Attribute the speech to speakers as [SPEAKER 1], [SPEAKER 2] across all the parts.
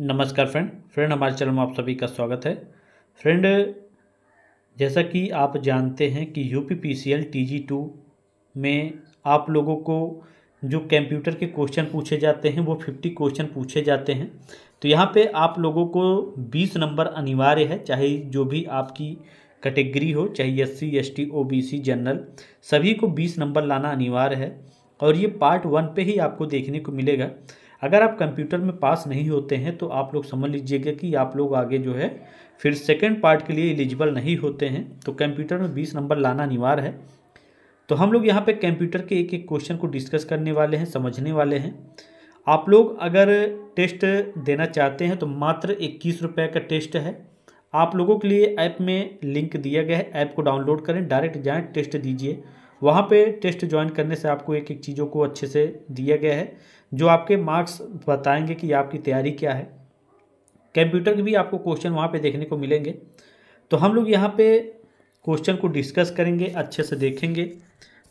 [SPEAKER 1] नमस्कार friend friend हमारे channel में आप सभी का स्वागत है फ्रेंड जैसा कि आप जानते हैं कि U P P C L T G two में आप लोगों को जो कंप्यूटर के क्वेश्चन पूछे जाते हैं वो फिफ्टी क्वेश्चन पूछे जाते हैं तो यहाँ पे आप लोगों को बीस नंबर अनिवार्य है चाहे जो भी आपकी कैटेगरी हो चाहे S C S T O B C general सभी को बीस नंबर लाना अनिवार्य है और ये पार्ट वन पे ही आपको देखने को मिलेगा अगर आप कंप्यूटर में पास नहीं होते हैं तो आप लोग समझ लीजिएगा कि आप लोग आगे जो है फिर सेकेंड पार्ट के लिए एलिजिबल नहीं होते हैं तो कंप्यूटर में बीस नंबर लाना अनिवार्य है तो हम लोग यहाँ पे कंप्यूटर के एक एक क्वेश्चन को डिस्कस करने वाले हैं समझने वाले हैं आप लोग अगर टेस्ट देना चाहते हैं तो मात्र इक्कीस रुपये का टेस्ट है आप लोगों के लिए ऐप में लिंक दिया गया है ऐप को डाउनलोड करें डायरेक्ट जाएँ टेस्ट दीजिए वहाँ पे टेस्ट ज्वाइन करने से आपको एक एक चीज़ों को अच्छे से दिया गया है जो आपके मार्क्स बताएंगे कि आपकी तैयारी क्या है कंप्यूटर के भी आपको क्वेश्चन वहाँ पे देखने को मिलेंगे तो हम लोग यहाँ पे क्वेश्चन को डिस्कस करेंगे अच्छे से देखेंगे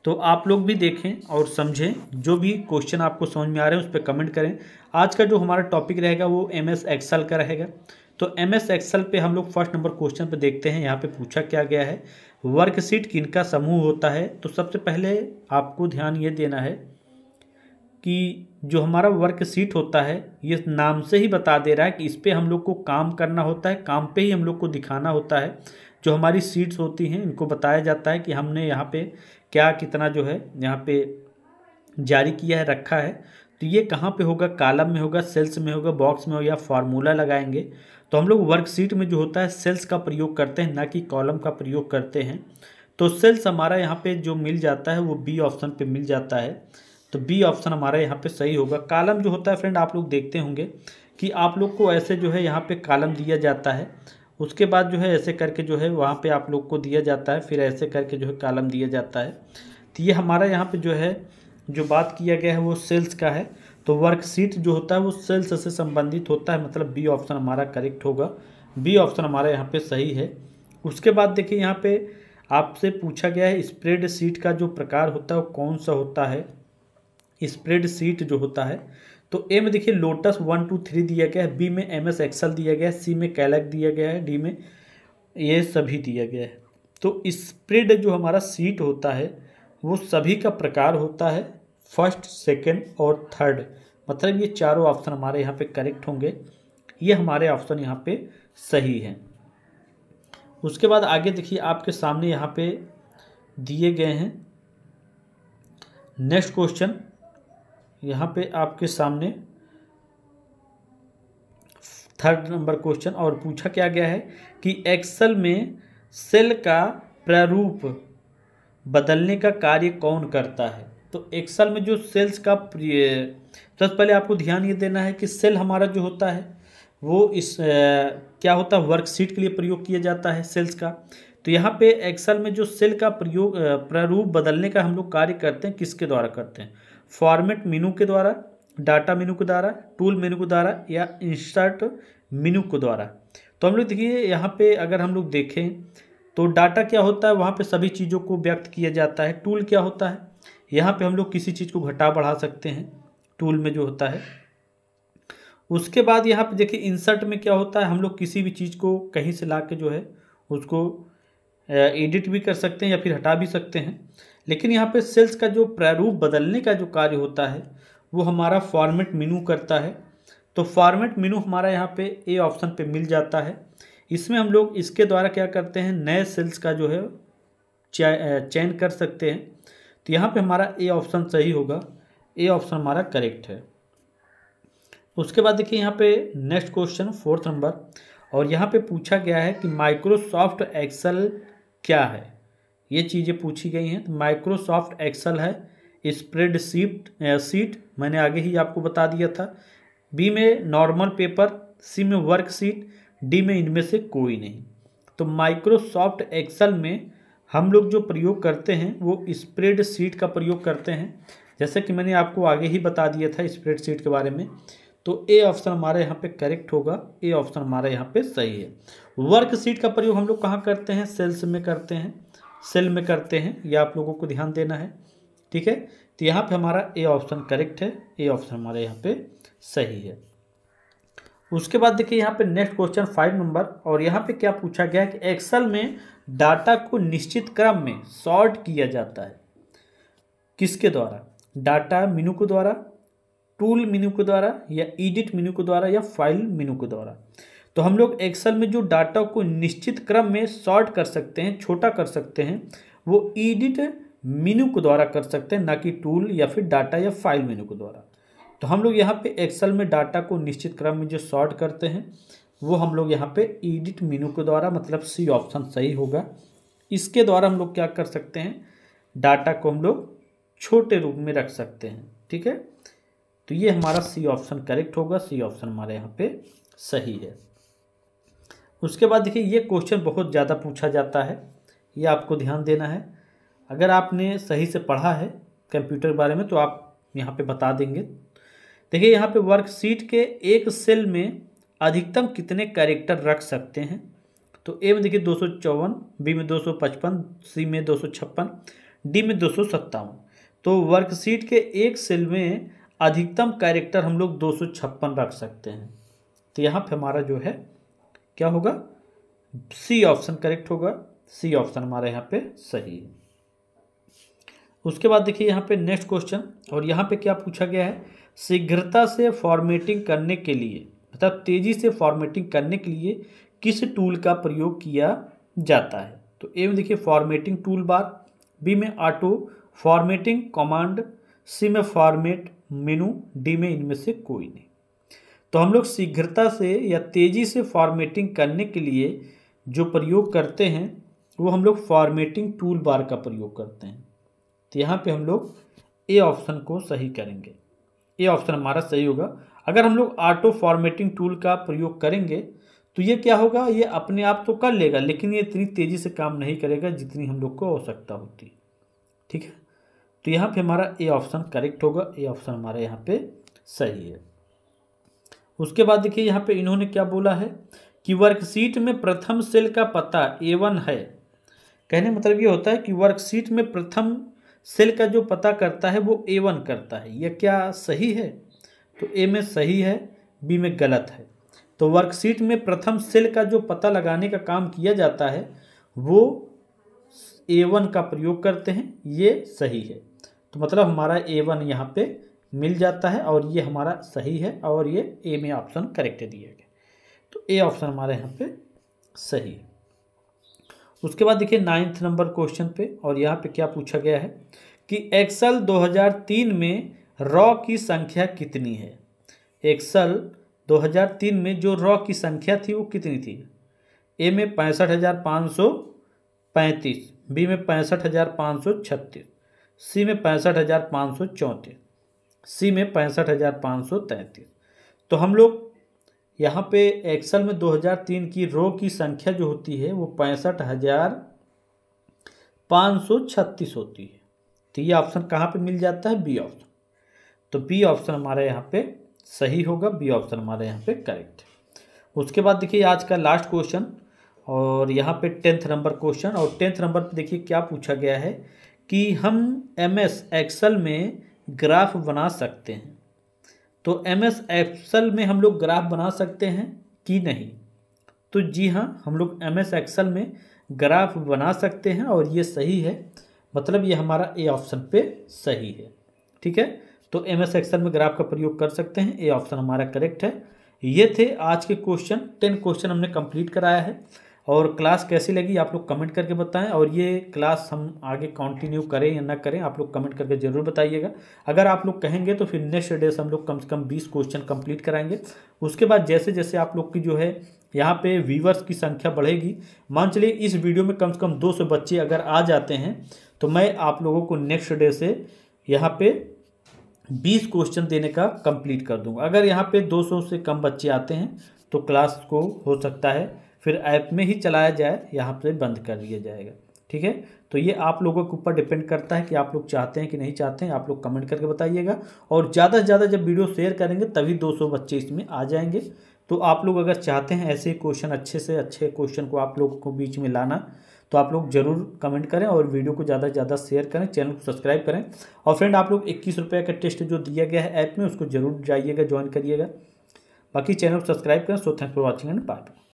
[SPEAKER 1] तो आप लोग भी देखें और समझें जो भी क्वेश्चन आपको समझ में आ रहे हैं उस पर कमेंट करें आज का जो हमारा टॉपिक रहेगा वो एम एस एक्सल का रहेगा तो एम एस एक्सल पर हम लोग फर्स्ट नंबर क्वेश्चन पर देखते हैं यहाँ पर पूछा क्या गया है वर्कशीट किन का समूह होता है तो सबसे पहले आपको ध्यान ये देना है कि जो हमारा वर्कशीट होता है ये नाम से ही बता दे रहा है कि इस पर हम लोग को काम करना होता है काम पे ही हम लोग को दिखाना होता है जो हमारी सीट्स होती हैं इनको बताया जाता है कि हमने यहाँ पे क्या कितना जो है यहाँ पे जारी किया है रखा है तो ये कहाँ पे होगा कालम में होगा सेल्स में होगा बॉक्स में होगा फार्मूला लगाएंगे तो हम लोग वर्कशीट में जो होता है सेल्स का प्रयोग करते हैं ना कि कॉलम का प्रयोग करते हैं तो सेल्स हमारा यहाँ पे जो मिल जाता है वो बी ऑप्शन पे मिल जाता है तो बी ऑप्शन हमारा यहाँ पे सही होगा कालम जो होता है फ्रेंड आप लोग देखते होंगे कि आप लोग को ऐसे जो है यहाँ पे कालम दिया जाता है उसके बाद जो है ऐसे करके जो है वहाँ पे आप लोग को दिया जाता है फिर ऐसे करके जो है कॉलम दिया जाता है तो ये हमारा यहाँ पर जो है जो बात किया गया है वो सेल्स का है तो वर्कशीट जो होता है वो सेल्स से संबंधित होता है मतलब बी ऑप्शन हमारा करेक्ट होगा बी ऑप्शन हमारा यहाँ पे सही है उसके बाद देखिए यहाँ पे आपसे पूछा गया है स्प्रेड सीट का जो प्रकार होता है वो कौन सा होता है स्प्रेड सीट जो होता है तो ए में देखिए लोटस वन टू थ्री दिया गया है बी में एम एस एक्सल दिया गया है सी में कैलक दिया गया है डी में ये सभी दिया गया है तो स्प्रेड जो हमारा सीट होता है वो सभी का प्रकार होता है फर्स्ट सेकेंड और थर्ड मतलब ये चारों ऑप्शन हमारे यहाँ पे करेक्ट होंगे ये हमारे ऑप्शन यहाँ पे सही हैं उसके बाद आगे देखिए आपके सामने यहाँ पे दिए गए हैं नेक्स्ट क्वेश्चन यहाँ पे आपके सामने थर्ड नंबर क्वेश्चन और पूछा क्या गया है कि एक्सेल में सेल का प्रारूप बदलने का कार्य कौन करता है तो एक्सल में जो सेल्स का सबसे तो पहले आपको ध्यान ये देना है कि सेल हमारा जो होता है वो इस आ, क्या होता है वर्कशीट के लिए प्रयोग किया जाता है सेल्स का तो यहाँ पे एक्सल में जो सेल का प्रयोग प्रारूप बदलने का हम लोग कार्य करते हैं किसके द्वारा करते हैं फॉर्मेट मेनू के द्वारा डाटा मेनू के द्वारा टूल मेनू के द्वारा या इंस्टर्ट मेनू के द्वारा तो हम लोग देखिए यहाँ पे अगर हम लोग देखें तो डाटा क्या होता है वहाँ पे सभी चीज़ों को व्यक्त किया जाता है टूल क्या होता है यहाँ पे हम लोग किसी चीज़ को घटा बढ़ा सकते हैं टूल में जो होता है उसके बाद यहाँ पे देखिए इंसर्ट में क्या होता है हम लोग किसी भी चीज़ को कहीं से ला के जो है उसको एडिट भी कर सकते हैं या फिर हटा भी सकते हैं लेकिन यहाँ पे सेल्स का जो प्रारूप बदलने का जो कार्य होता है वो हमारा फॉर्मेट मीनू करता है तो फॉर्मेट मीनू हमारा यहाँ पे ए ऑप्शन पे मिल जाता है इसमें हम लोग इसके द्वारा क्या करते हैं नए सेल्स का जो है चयन कर सकते हैं तो यहाँ पे हमारा ए ऑप्शन सही होगा ए ऑप्शन हमारा करेक्ट है उसके बाद देखिए यहाँ पे नेक्स्ट क्वेश्चन फोर्थ नंबर और यहाँ पे पूछा गया है कि माइक्रोसॉफ्ट एक्सल क्या है ये चीज़ें पूछी गई हैं तो माइक्रोसॉफ्ट एक्सल है स्प्रेड सीट सीट मैंने आगे ही आपको बता दिया था बी में नॉर्मल पेपर सी में वर्कशीट डी में इनमें से कोई नहीं तो माइक्रोसॉफ्ट एक्सल में हम लोग जो प्रयोग करते हैं वो स्प्रेड शीट का प्रयोग करते हैं जैसा कि मैंने आपको आगे ही बता दिया था स्प्रेड सीट के बारे में तो ए ऑप्शन हमारे यहाँ पे करेक्ट होगा ए ऑप्शन हमारे यहाँ पे सही है वर्कशीट का प्रयोग हम लोग कहाँ करते हैं सेल्स में करते हैं सेल में करते हैं ये आप लोगों को ध्यान देना है ठीक है तो यहाँ पे हमारा ए ऑप्शन करेक्ट है ए ऑप्शन हमारे यहाँ पे सही है उसके बाद देखिए यहाँ पे नेक्स्ट क्वेश्चन फाइव नंबर और यहाँ पे क्या पूछा गया है कि एक्सेल में डाटा को निश्चित क्रम में सॉर्ट किया जाता है किसके द्वारा डाटा मीनू के द्वारा टूल मीनू के द्वारा या एडिट मीनू के द्वारा या फाइल मीनू के द्वारा तो हम लोग एक्सेल में जो डाटा को निश्चित क्रम में सॉर्ट कर सकते हैं छोटा कर सकते हैं वो एडिट मीनू के द्वारा कर सकते हैं ना कि टूल या फिर डाटा या फाइल मीनू के द्वारा तो हम लोग यहाँ पे एक्सेल में डाटा को निश्चित क्रम में जो सॉर्ट करते हैं वो हम लोग यहाँ पे एडिट मीनू के द्वारा मतलब सी ऑप्शन सही होगा इसके द्वारा हम लोग क्या कर सकते हैं डाटा को हम लोग छोटे रूप में रख सकते हैं ठीक है तो ये हमारा सी ऑप्शन करेक्ट होगा सी ऑप्शन हमारे यहाँ पे सही है उसके बाद देखिए ये क्वेश्चन बहुत ज़्यादा पूछा जाता है ये आपको ध्यान देना है अगर आपने सही से पढ़ा है कंप्यूटर के बारे में तो आप यहाँ पे बता देंगे देखिए यहाँ पे वर्कशीट के एक सेल में अधिकतम कितने कैरेक्टर रख सकते हैं तो ए में देखिए दो सौ चौवन बी में दो सौ पचपन सी में दो सौ छप्पन डी में दो सौ सत्तावन तो वर्कशीट के एक सेल में अधिकतम कैरेक्टर हम लोग दो सौ छप्पन रख सकते हैं तो यहाँ पे हमारा जो है क्या होगा सी ऑप्शन करेक्ट होगा सी ऑप्शन हमारा यहाँ पे सही है उसके बाद देखिए यहाँ पे नेक्स्ट क्वेश्चन और यहाँ पे क्या पूछा गया है शीघ्रता से फॉर्मेटिंग करने के लिए मतलब तेज़ी से फॉर्मेटिंग करने के लिए किस टूल का प्रयोग किया जाता है तो ए में देखिए फॉर्मेटिंग टूल बार बी में ऑटो फॉर्मेटिंग कमांड सी में फॉर्मेट मेनू डी में इनमें से कोई नहीं तो हम लोग शीघ्रता से या तेज़ी से फॉर्मेटिंग करने के लिए जो प्रयोग करते हैं वो हम लोग फॉर्मेटिंग टूल बार का प्रयोग करते हैं तो यहाँ पे हम लोग ए ऑप्शन को सही करेंगे ये ऑप्शन हमारा सही होगा अगर हम लोग ऑटो फॉर्मेटिंग टूल का प्रयोग करेंगे तो ये क्या होगा ये अपने आप तो कर लेगा लेकिन ये इतनी तेज़ी से काम नहीं करेगा जितनी हम लोग को आवश्यकता हो होती ठीक है तो यहाँ पे हमारा ए ऑप्शन करेक्ट होगा ए ऑप्शन हमारा यहाँ पे सही है उसके बाद देखिए यहाँ पे इन्होंने क्या बोला है कि वर्कशीट में प्रथम सेल का पता ए वन है कहने मतलब ये होता है कि वर्कशीट में प्रथम सेल का जो पता करता है वो ए वन करता है यह क्या सही है तो ए में सही है बी में गलत है तो वर्कशीट में प्रथम सेल का जो पता लगाने का काम किया जाता है वो ए वन का प्रयोग करते हैं ये सही है तो मतलब हमारा ए वन यहाँ पर मिल जाता है और ये हमारा सही है और ये ए में ऑप्शन करेक्ट दिया गया तो ए ऑप्शन हमारे यहाँ पे सही है उसके बाद देखिए नाइन्थ नंबर क्वेश्चन पे और यहाँ पे क्या पूछा गया है कि एक्सल 2003 में रॉ की संख्या कितनी है एक्सल 2003 में जो रॉ की संख्या थी वो कितनी थी ए में पैंसठ हज़ार पाँच सौ पैंतीस बी में पैंसठ हज़ार पाँच सौ छत्तीस सी में पैंसठ हज़ार पाँच सौ चौंतीस सी में पैंसठ हज़ार पाँच सौ तैंतीस तो हम लोग यहाँ पे एक्सल में 2003 की रो की संख्या जो होती है वो पैंसठ हज़ार पाँच सौ छत्तीस होती है तो ये ऑप्शन कहाँ पे मिल जाता है बी ऑप्शन तो बी ऑप्शन हमारे यहाँ पे सही होगा बी ऑप्शन हमारे यहाँ पे करेक्ट उसके बाद देखिए आज का लास्ट क्वेश्चन और यहाँ पे टेंथ नंबर क्वेश्चन और टेंथ नंबर पे देखिए क्या पूछा गया है कि हम एम एस एक्सल में ग्राफ बना सकते हैं तो एम एस एक्सल में हम लोग ग्राफ बना सकते हैं कि नहीं तो जी हाँ हम लोग एम एस एक्सल में ग्राफ बना सकते हैं और ये सही है मतलब ये हमारा ए ऑप्शन पे सही है ठीक है तो एम एस एक्सल में ग्राफ का प्रयोग कर सकते हैं ए ऑप्शन हमारा करेक्ट है ये थे आज के क्वेश्चन टेन क्वेश्चन हमने कंप्लीट कराया है और क्लास कैसी लगी आप लोग कमेंट करके बताएं और ये क्लास हम आगे कंटिन्यू करें या ना करें आप लोग कमेंट करके ज़रूर बताइएगा अगर आप लोग कहेंगे तो फिर नेक्स्ट डे से हम लोग कम से कम बीस क्वेश्चन कंप्लीट कराएंगे उसके बाद जैसे जैसे आप लोग की जो है यहाँ पे व्यूवर्स की संख्या बढ़ेगी मान चलिए इस वीडियो में कम से कम दो सौ बच्चे अगर आ जाते हैं तो मैं आप लोगों को नेक्स्ट डे से यहाँ पे बीस क्वेश्चन देने का कम्प्लीट कर दूँगा अगर यहाँ पे दो सौ से कम बच्चे आते हैं तो क्लास को हो सकता है फिर ऐप में ही चलाया जाए यहाँ पर बंद कर दिया जाएगा ठीक है तो ये आप लोगों के ऊपर डिपेंड करता है कि आप लोग चाहते हैं कि नहीं चाहते हैं आप लोग कमेंट करके बताइएगा और ज़्यादा से ज़्यादा जब वीडियो शेयर करेंगे तभी 200 बच्चे इसमें आ जाएंगे तो आप लोग अगर चाहते हैं ऐसे क्वेश्चन अच्छे से अच्छे क्वेश्चन को आप लोगों को बीच में लाना तो आप लोग जरूर कमेंट करें और वीडियो को ज़्यादा से ज़्यादा शेयर करें चैनल को सब्सक्राइब करें और फ्रेंड आप लोग इक्कीस रुपये का टेस्ट जो दिया गया है ऐप में उसको जरूर जाइएगा ज्वाइन करिएगा बाकी चैनल को सब्सक्राइब करें so thank for watching and party